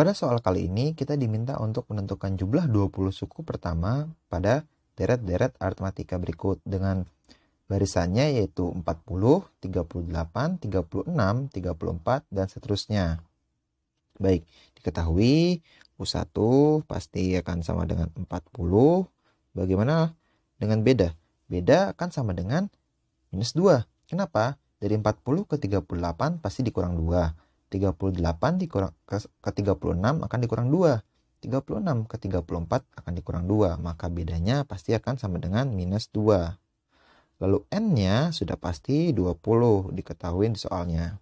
Pada soal kali ini, kita diminta untuk menentukan jumlah 20 suku pertama pada deret-deret aritmatika berikut dengan barisannya yaitu 40, 38, 36, 34, dan seterusnya. Baik, diketahui U1 pasti akan sama dengan 40. Bagaimana dengan beda? Beda akan sama dengan minus 2. Kenapa? Dari 40 ke 38 pasti dikurang 2. 38 dikurang ke 36 akan dikurang 2. 36 ke 34 akan dikurang 2, maka bedanya pasti akan sama dengan minus 2. Lalu N-nya sudah pasti 20 diketahui soalnya.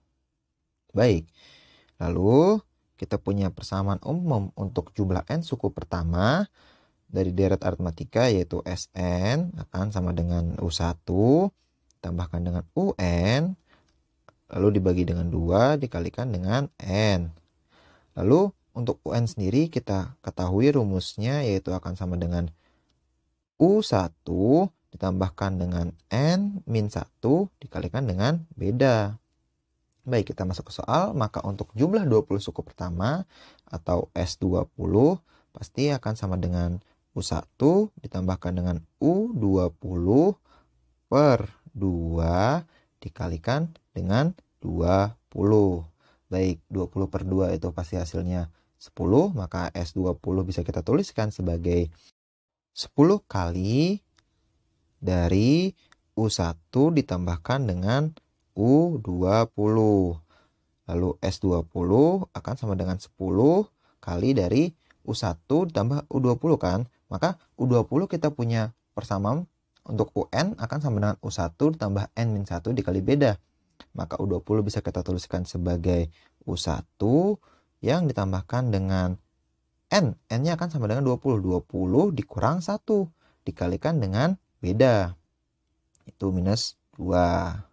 Baik, lalu kita punya persamaan umum untuk jumlah N suku pertama dari deret aritmatika yaitu Sn akan sama dengan U1 tambahkan dengan UN Lalu dibagi dengan 2 dikalikan dengan N. Lalu untuk UN sendiri kita ketahui rumusnya yaitu akan sama dengan U1 ditambahkan dengan N min 1 dikalikan dengan beda. Baik, kita masuk ke soal. Maka untuk jumlah 20 suku pertama atau S20 pasti akan sama dengan U1 ditambahkan dengan U20 per 2 dikalikan dengan 20. Baik, 20 per 2 itu pasti hasilnya 10, maka S20 bisa kita tuliskan sebagai 10 kali dari U1 ditambahkan dengan U20. Lalu S20 akan sama dengan 10 kali dari U1 ditambah U20 kan? Maka U20 kita punya persamaan untuk UN akan sama dengan U1 ditambah N min 1 dikali beda. Maka U20 bisa kita tuliskan sebagai U1 yang ditambahkan dengan N. N-nya akan sama dengan 20. 20 dikurang 1 dikalikan dengan beda. Itu minus 2.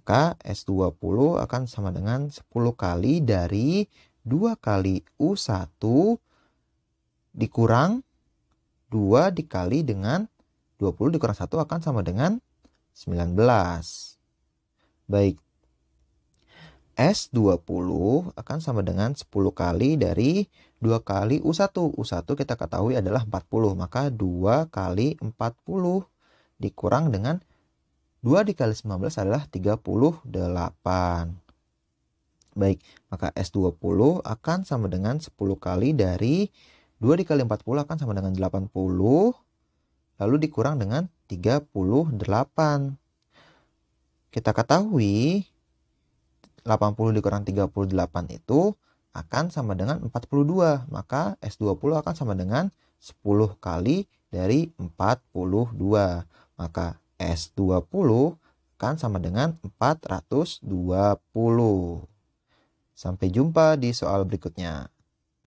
Maka S20 akan sama dengan 10 kali dari 2 kali U1 dikurang 2 dikali dengan 20 dikurang 1 akan sama dengan 19. Baik. S20 akan sama dengan 10 kali dari 2 kali U1. U1 kita ketahui adalah 40. Maka 2 kali 40 dikurang dengan 2 dikali 19 adalah 38. Baik, maka S20 akan sama dengan 10 kali dari 2 dikali 40 akan sama dengan 80 lalu dikurang dengan 38. Kita ketahui 80 dikurang 38 itu akan sama dengan 42. Maka S20 akan sama dengan 10 kali dari 42. Maka S20 akan sama dengan 420. Sampai jumpa di soal berikutnya.